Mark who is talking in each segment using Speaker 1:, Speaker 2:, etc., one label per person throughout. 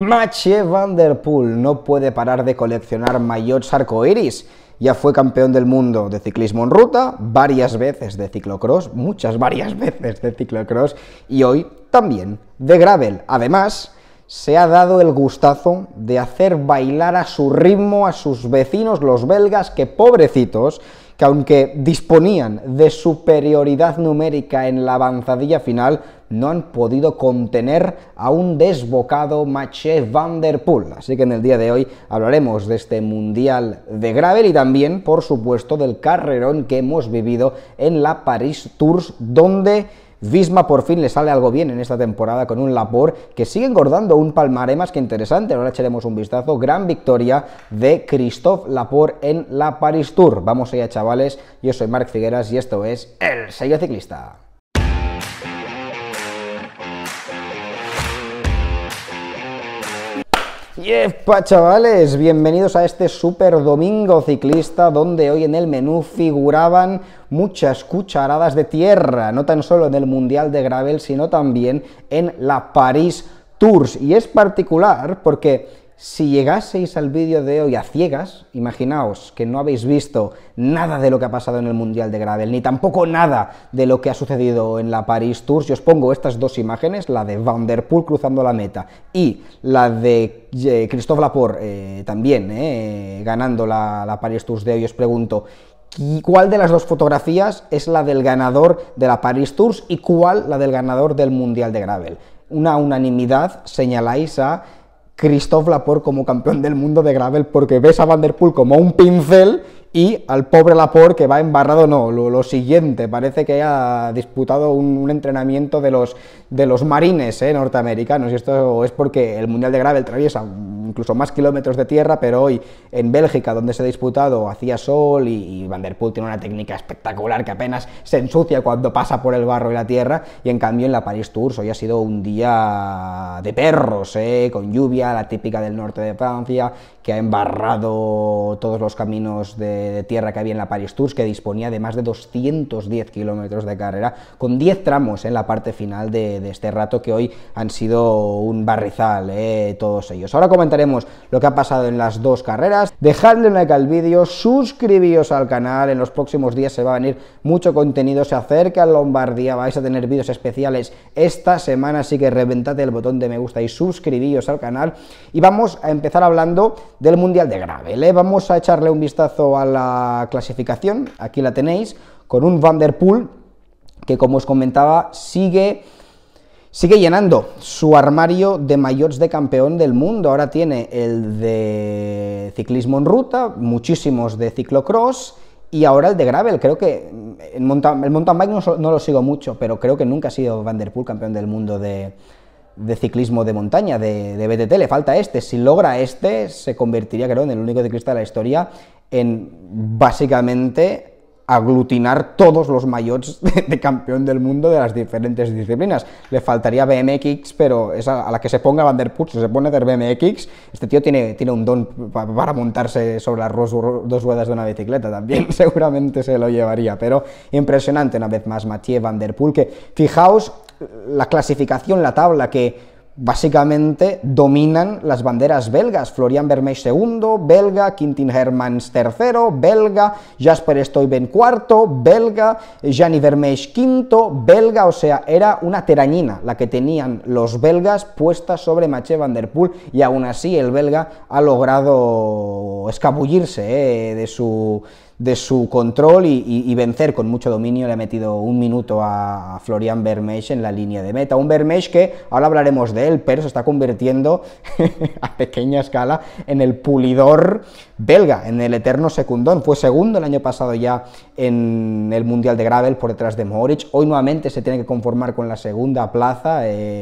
Speaker 1: Mathieu Van Der Poel no puede parar de coleccionar maillots iris. Ya fue campeón del mundo de ciclismo en ruta, varias veces de ciclocross, muchas, varias veces de ciclocross, y hoy también de gravel. Además, se ha dado el gustazo de hacer bailar a su ritmo a sus vecinos los belgas, que pobrecitos, que aunque disponían de superioridad numérica en la avanzadilla final, no han podido contener a un desbocado Maché Van Der Poel. Así que en el día de hoy hablaremos de este Mundial de Gravel y también, por supuesto, del carrerón que hemos vivido en la Paris Tours, donde... Visma por fin le sale algo bien en esta temporada con un Lapor que sigue engordando un palmaré más que interesante. Ahora echaremos un vistazo. Gran victoria de Christophe Lapor en la Paris Tour. Vamos allá, chavales. Yo soy Marc Figueras y esto es El Sello Ciclista. Yepa, chavales, bienvenidos a este super domingo ciclista donde hoy en el menú figuraban muchas cucharadas de tierra, no tan solo en el Mundial de Gravel, sino también en la Paris Tours. Y es particular porque si llegaseis al vídeo de hoy a ciegas, imaginaos que no habéis visto nada de lo que ha pasado en el Mundial de Gravel, ni tampoco nada de lo que ha sucedido en la Paris Tours. Yo os pongo estas dos imágenes, la de Van Der Poel cruzando la meta y la de eh, Christophe Laporte eh, también eh, ganando la, Paris Tours de hoy, os pregunto, cuál de las dos fotografías es la del ganador de la Paris Tours y cuál la del ganador del Mundial de Gravel. Una unanimidad señaláis a Christophe Laporte como campeón del mundo de gravel, porque ves a Vanderpool como un pincel y al pobre Laporte que va embarrado, no, lo, siguiente, parece que ha disputado un, entrenamiento de los, de los marines eh, norteamericanos, y esto es porque el Mundial de Gravel traviesa incluso más kilómetros de tierra, pero hoy en Bélgica, donde se ha disputado, hacía sol y, Van der Poel tiene una técnica espectacular que apenas se ensucia cuando pasa por el barro y la tierra, y en cambio en la Paris Tours hoy ha sido un día de perros, ¿eh? con lluvia, la típica del norte de Francia, que ha embarrado todos los caminos de, tierra que había en la Paris Tours, que disponía de más de 210 kilómetros de carrera, con 10 tramos en la parte final de, este rato que hoy han sido un barrizal, ¿eh? todos ellos. Ahora comentaremos lo que ha pasado en las dos carreras. Dejadle like al vídeo, suscribíos al canal, en los próximos días se va a venir mucho contenido, se acerca a Lombardía, vais a tener vídeos especiales esta semana, así que reventad el botón de me gusta y suscribíos al canal. Y vamos a empezar hablando del Mundial de Gravel, ¿eh? vamos a echarle un vistazo a la clasificación, aquí la tenéis, con un Van Der Poel que como os comentaba sigue Sigue llenando su armario de mayores de campeón del mundo. Ahora tiene el de ciclismo en ruta, muchísimos de ciclocross y ahora el de gravel. Creo que mm, el mountain, bike no, lo sigo mucho, pero creo que nunca ha sido Vanderpool campeón del mundo de, ciclismo de montaña, de, de, BTT. Le falta este. Si logra este, se convertiría, creo, en el único ciclista de la historia en básicamente aglutinar todos los mayores de, campeón del mundo de las diferentes disciplinas. Le faltaría BMX, pero a, la que se ponga Van Der si se pone hacer BMX, este tío tiene, tiene un don para montarse sobre las dos ruedas de una bicicleta también, seguramente se lo llevaría, pero impresionante una vez más Mathieu Van Der Poel, que fijaos la clasificación, la tabla que básicamente dominan las banderas belgas. Florian Vermeij II, belga, Quintin Hermans III, belga, Jasper Stuyven IV, belga, Gianni Vermeij V, belga, o sea, era una terañina la que tenían los belgas puesta sobre Maché Van Der Poel y aún así el belga ha logrado escabullirse eh, de su de su control y, vencer con mucho dominio. Le ha metido un minuto a Florian Vermeesch en la línea de meta. Un Vermeesch que ahora hablaremos de él, pero se está convirtiendo a pequeña escala en el pulidor belga, en el eterno secundón. Fue segundo el año pasado ya en el Mundial de Gravel por detrás de Moritz. Hoy nuevamente se tiene que conformar con la segunda plaza, eh,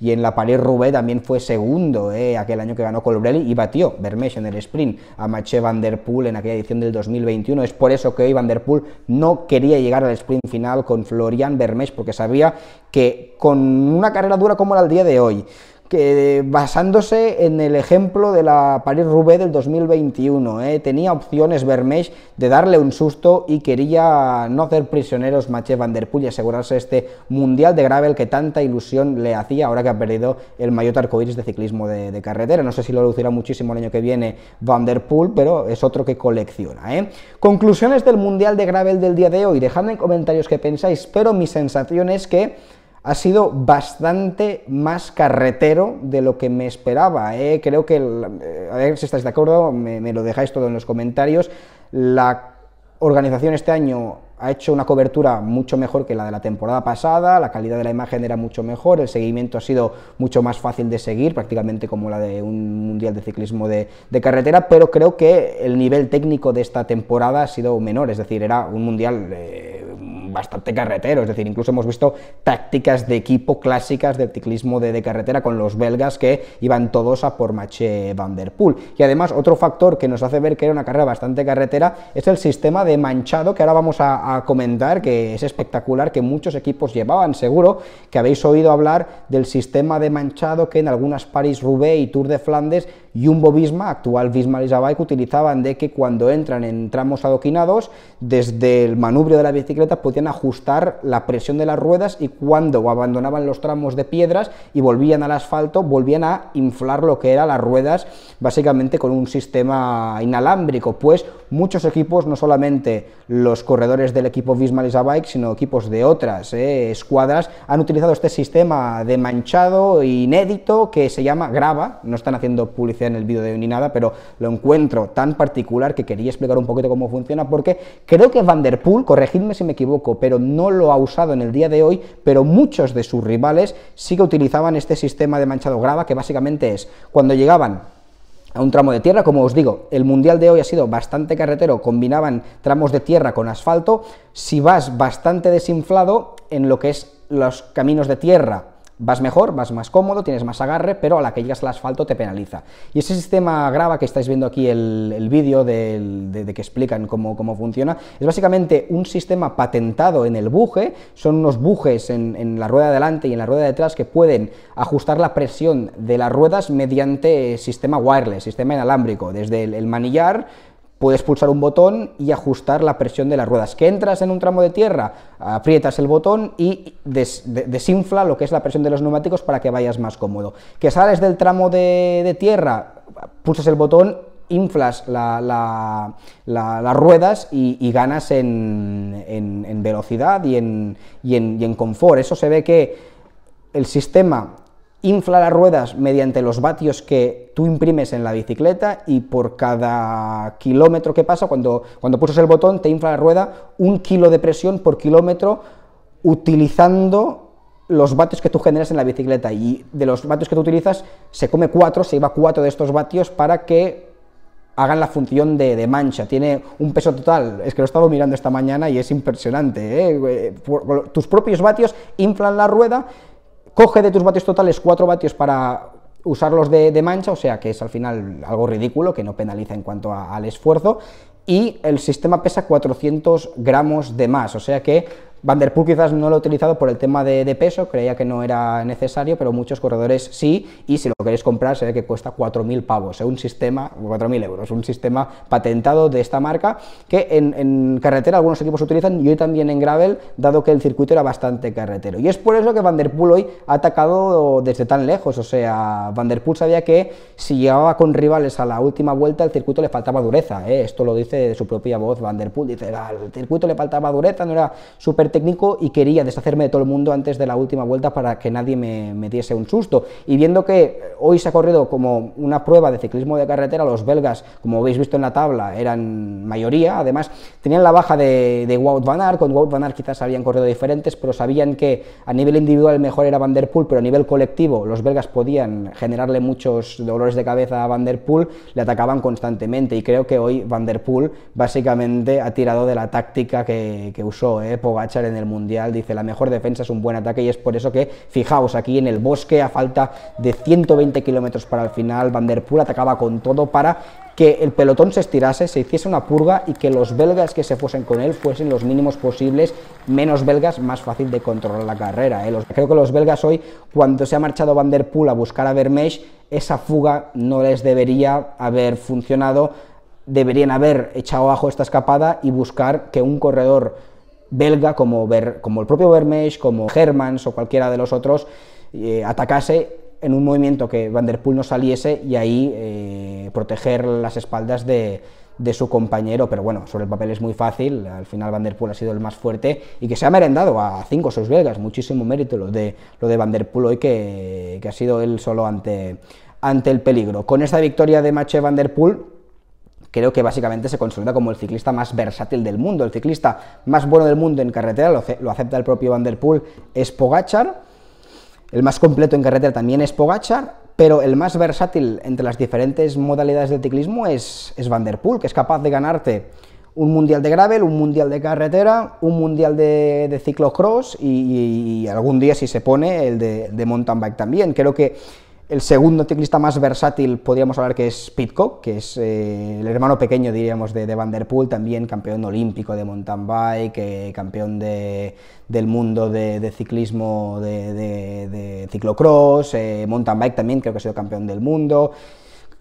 Speaker 1: y en la Paris-Roubaix también fue segundo eh, aquel año que ganó Colbrelli y batió Vermeesch en el sprint a Mathieu Van Der Poel en aquella edición del 2021. Es por eso que hoy Van Der Poel no quería llegar al sprint final con Florian Vermees, porque sabía que con una carrera dura como la del día de hoy, que basándose en el ejemplo de la París-Roubaix del 2021, ¿eh? tenía opciones Vermeij de darle un susto y quería no hacer prisioneros maché Van y asegurarse este Mundial de Gravel que tanta ilusión le hacía ahora que ha perdido el mayor arcoíris de ciclismo de, carretera. No sé si lo lucirá muchísimo el año que viene Van Der Poel, pero es otro que colecciona. ¿eh? Conclusiones del Mundial de Gravel del día de hoy. Dejadme en comentarios qué pensáis, pero mi sensación es que ha sido bastante más carretero de lo que me esperaba. ¿eh? Creo que, eh, a ver si estáis de acuerdo, me lo dejáis todo en los comentarios. La organización este año ha hecho una cobertura mucho mejor que la de la temporada pasada, la calidad de la imagen era mucho mejor, el seguimiento ha sido mucho más fácil de seguir, prácticamente como la de un mundial de ciclismo de, carretera, pero creo que el nivel técnico de esta temporada ha sido menor, es decir, era un mundial eh, bastante carretero, es decir, incluso hemos visto tácticas de equipo clásicas de ciclismo de, carretera con los belgas que iban todos a por Mache Van Der Poel. Y además, otro factor que nos hace ver que era una carrera bastante carretera es el sistema de manchado que ahora vamos a a, comentar, que es espectacular, que muchos equipos llevaban. Seguro que habéis oído hablar del sistema de manchado que en algunas Paris-Roubaix y Tour de Flandes Jumbo Visma, actual Visma Bike utilizaban de que cuando entran en tramos adoquinados, desde el manubrio de la bicicleta podían ajustar la presión de las ruedas y cuando abandonaban los tramos de piedras y volvían al asfalto, volvían a inflar lo que eran las ruedas, básicamente con un sistema inalámbrico. Pues muchos equipos, no solamente los corredores del equipo Visma Bike sino equipos de otras eh, escuadras, han utilizado este sistema de manchado inédito que se llama grava, no están haciendo publicidad en el vídeo de hoy ni nada, pero lo encuentro tan particular que quería explicar un poquito cómo funciona, porque creo que Van Der corregidme si me equivoco, pero no lo ha usado en el día de hoy, pero muchos de sus rivales sí que utilizaban este sistema de manchado grava, que básicamente es cuando llegaban a un tramo de tierra. Como os digo, el mundial de hoy ha sido bastante carretero, combinaban tramos de tierra con asfalto. Si vas bastante desinflado en lo que es los caminos de tierra, vas mejor, vas más cómodo, tienes más agarre, pero a la que llegas al asfalto te penaliza. Y ese sistema grava que estáis viendo aquí el, vídeo de, que explican cómo, funciona, es básicamente un sistema patentado en el buje, son unos bujes en, la rueda delante y en la rueda de detrás que pueden ajustar la presión de las ruedas mediante sistema wireless, sistema inalámbrico, desde el manillar, puedes pulsar un botón y ajustar la presión de las ruedas. Que entras en un tramo de tierra, aprietas el botón y desinfla lo que es la presión de los neumáticos para que vayas más cómodo. Que sales del tramo de, tierra, pulsas el botón, inflas las ruedas y, ganas en, velocidad y en, y en confort. Eso se ve que el sistema infla las ruedas mediante los vatios que tú imprimes en la bicicleta y por cada kilómetro que pasa, cuando, cuando pulsas el botón, te infla la rueda un kilo de presión por kilómetro utilizando los vatios que tú generas en la bicicleta y de los vatios que tú utilizas se come cuatro, se iba cuatro de estos vatios para que hagan la función de, mancha. Tiene un peso total. Es que lo he estado mirando esta mañana y es impresionante. ¿eh? Tus propios vatios inflan la rueda coge de tus vatios totales 4 vatios para usarlos de, mancha, o sea que es al final algo ridículo, que no penaliza en cuanto al esfuerzo, y el sistema pesa 400 gramos de más, o sea que Vanderpool quizás no lo ha utilizado por el tema de, peso, creía que no era necesario, pero muchos corredores sí, y si lo queréis comprar se ve que cuesta 4.000 pavos, es ¿eh? un sistema, 4.000 euros, un sistema patentado de esta marca que en, carretera algunos equipos utilizan y hoy también en gravel, dado que el circuito era bastante carretero. Y es por eso que Vanderpool hoy ha atacado desde tan lejos, o sea, Vanderpool sabía que si llegaba con rivales a la última vuelta el circuito le faltaba dureza, ¿eh? esto lo dice de su propia voz Vanderpool, dice, ah, el circuito le faltaba dureza, no era súper técnico y quería deshacerme de todo el mundo antes de la última vuelta para que nadie me, diese un susto. Y viendo que eh, hoy se ha corrido como una prueba de ciclismo de carretera, los belgas, como habéis visto en la tabla, eran mayoría, además tenían la baja de, Wout van Aert, con Wout van Aert quizás habían corrido diferentes, pero sabían que a nivel individual mejor era Van Der Poel, pero a nivel colectivo los belgas podían generarle muchos dolores de cabeza a Van Der Poel, le atacaban constantemente y creo que hoy Van Der Poel básicamente ha tirado de la táctica que, usó eh, Pogacar en el Mundial, dice, la mejor defensa es un buen ataque y es por eso que, fijaos, aquí en el bosque, a falta de 120 kilómetros para el final, Van atacaba con todo para que el pelotón se estirase, se hiciese una purga y que los belgas que se fuesen con él fuesen los mínimos posibles, menos belgas, más fácil de controlar la carrera. ¿eh? creo que los belgas hoy, cuando se ha marchado Van Der Poel a buscar a Vermeesch, esa fuga no les debería haber funcionado, deberían haber echado abajo esta escapada y buscar que un corredor belga como, como el propio Vermees, como Hermans o cualquiera de los otros, eh, atacase en un movimiento que Van der Poel no saliese y ahí eh, proteger las espaldas de, su compañero, pero bueno, sobre el papel es muy fácil, al final Van der Poel ha sido el más fuerte y que se ha merendado a cinco o seis belgas, muchísimo mérito lo de, lo de Van der hoy que, ha sido él solo ante, ante el peligro. Con esta victoria de Mache Van der Poel, creo que básicamente se consolida como el ciclista más versátil del mundo. El ciclista más bueno del mundo en carretera, lo, acepta el propio Van der Poel, es Pogachar. El más completo en carretera también es Pogachar, pero el más versátil entre las diferentes modalidades de ciclismo es, es Van der Poel, que es capaz de ganarte un mundial de gravel, un mundial de carretera, un mundial de, ciclocross y, algún día, si se pone, el de, de mountain bike también. Creo que el segundo ciclista más versátil podríamos hablar que es Pitcock, que es eh, el hermano pequeño, diríamos, de, de, también campeón olímpico de mountain bike, eh, campeón del mundo de, ciclismo, de, ciclocross, eh, mountain bike también creo que ha sido campeón del mundo,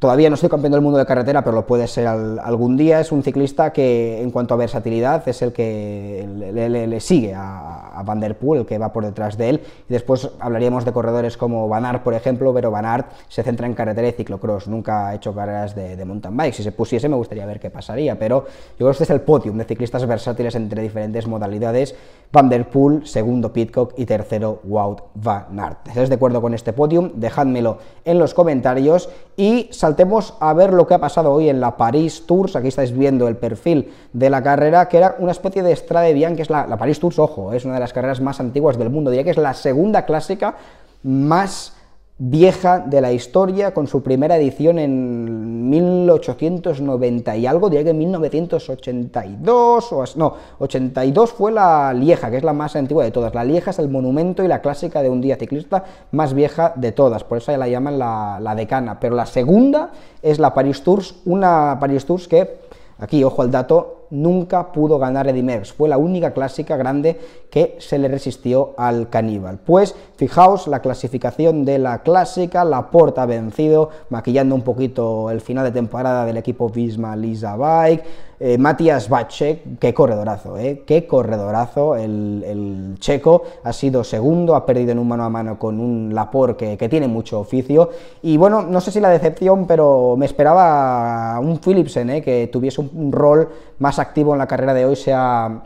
Speaker 1: todavía no estoy campeón del mundo de carretera, pero lo puede ser algún día, es un ciclista que en cuanto a versatilidad es el que le, sigue a, Vanderpool, Van Der Poel, el que va por detrás de él. Y después hablaríamos de corredores como Van Aert, por ejemplo, pero Van Aert se centra en carretera y ciclocross, nunca ha hecho carreras de, de mountain bike. Si se pusiese me gustaría ver qué pasaría, pero yo creo que este es el podium de ciclistas versátiles entre diferentes modalidades Van der Poel, segundo Pitcock y tercero Wout van Aert. ¿Estáis de acuerdo con este podium? Dejádmelo en los comentarios y saltemos a ver lo que ha pasado hoy en la Paris Tours. Aquí estáis viendo el perfil de la carrera, que era una especie de Strade Bian, que es la, la Paris Tours, ojo, es una de las carreras más antiguas del mundo. Diría que es la segunda clásica más vieja de la historia, con su primera edición en 1890 y algo, diría que 1982, o no, 82 fue la Lieja, que es la más antigua de todas. La Lieja es el monumento y la clásica de un día ciclista más vieja de todas, por eso la llaman la, la decana. Pero la segunda es la Paris Tours, una Paris Tours que Aquí, ojo al dato, nunca pudo ganar Eddie Fue la única clásica grande que se le resistió al caníbal. Pues fijaos la clasificación de la clásica, la porta vencido, maquillando un poquito el final de temporada del equipo Visma Lisa Bike. Eh, Matías Bache, qué corredorazo, eh, qué corredorazo, el, checo ha sido segundo, ha perdido en un mano a mano con un Lapor que, tiene mucho oficio, y bueno, no sé si la decepción, pero me esperaba un Philipsen, eh, que tuviese un rol más activo en la carrera de hoy, sea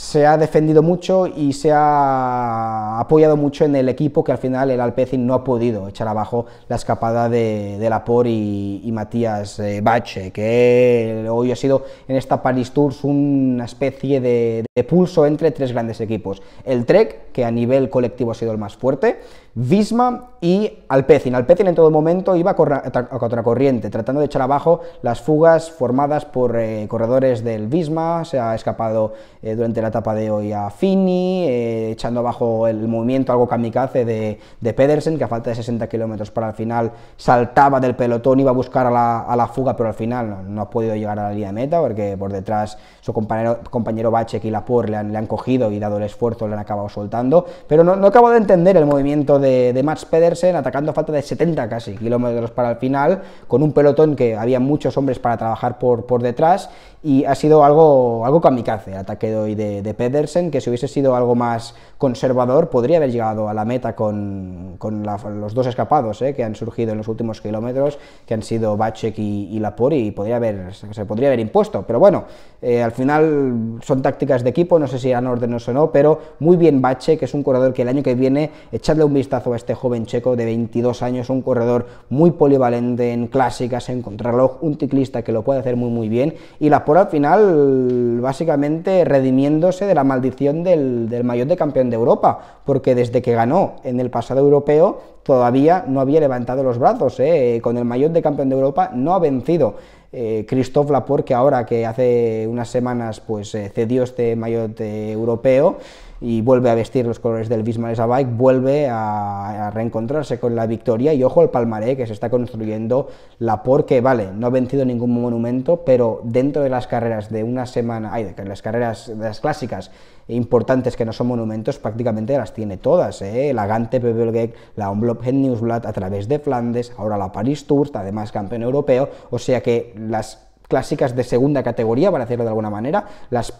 Speaker 1: se ha defendido mucho y se ha apoyado mucho en el equipo que al final el Alpecin no ha podido echar abajo la escapada de, de Lapor y, Matías eh, Bache, que hoy ha sido en esta Paris Tours una especie de pulso entre tres grandes equipos. El Trek, que a nivel colectivo ha sido el más fuerte, Visma y Alpecin. Alpecin en todo momento iba a, contracorriente, tratando de echar abajo las fugas formadas por eh, corredores del Visma, se ha escapado eh, durante la etapa de hoy a Fini, eh, echando abajo el movimiento algo kamikaze de, Pedersen, que a falta de 60 kilómetros para el final saltaba del pelotón, iba a buscar a la, fuga, pero al final no, ha podido llegar a la línea de meta, porque por detrás su compañero, compañero Bachek y Laporte le han, le han cogido y dado el esfuerzo, le han acabado soltando, pero no, no acabo de entender el movimiento de, de Max Pedersen, atacando a falta de 70 casi kilómetros para el final, con un pelotón que había muchos hombres para trabajar por, por detrás, y ha sido algo, algo kamikaze el ataque de hoy de, de Pedersen, que si hubiese sido algo más conservador, podría haber llegado a la meta con, con los dos escapados eh, que han surgido en los últimos kilómetros, que han sido Bachek y, Lapori, y podría haber, se podría haber impuesto. Pero bueno, eh, al final son tácticas de equipo, no sé si han órdenes o no, pero muy bien Bache que es un corredor que el año que viene, echadle un vistazo a este joven checo de 22 años, un corredor muy polivalente en clásicas, en contrarreloj, un ciclista que lo puede hacer muy muy bien y la al final básicamente redimiéndose de la maldición del, del de campeón de Europa, porque desde que ganó en el pasado europeo todavía no había levantado los brazos, ¿eh? con el mayor de campeón de Europa no ha vencido. Eh, Christophe Laporte, que ahora que hace unas semanas pues eh, cedió este maillot eh, europeo, y vuelve a vestir los colores del Visma Bike, vuelve a, reencontrarse con la victoria y ojo al palmaré que se está construyendo la porque vale, no ha vencido ningún monumento, pero dentro de las carreras de una semana, ay, de las carreras de las clásicas importantes que no son monumentos, prácticamente las tiene todas, ¿eh? la Gante, Pebelgek, la Omblop Het Newsblad, a través de Flandes, ahora la Paris Tour, además campeón europeo, o sea que las clásicas de segunda categoría, para decirlo de alguna manera,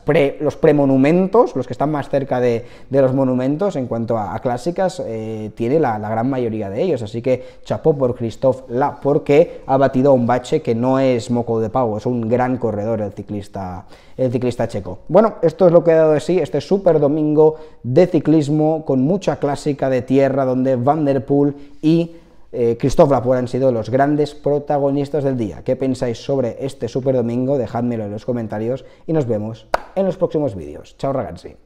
Speaker 1: pre, los premonumentos, los que están más cerca de, los monumentos en cuanto a, clásicas, eh, tiene la, gran mayoría de ellos. Así que chapó por Christophe La, porque ha batido a un bache que no es moco de pavo, es un gran corredor el ciclista, el ciclista checo. Bueno, esto es lo que he dado de sí este super domingo de ciclismo con mucha clásica de tierra donde Van Der Poel y Cristóbal eh, Christoph han sido los grandes protagonistas del día. ¿Qué pensáis sobre este super domingo? Dejádmelo en los comentarios y nos vemos en los próximos vídeos. Chao ragazzi.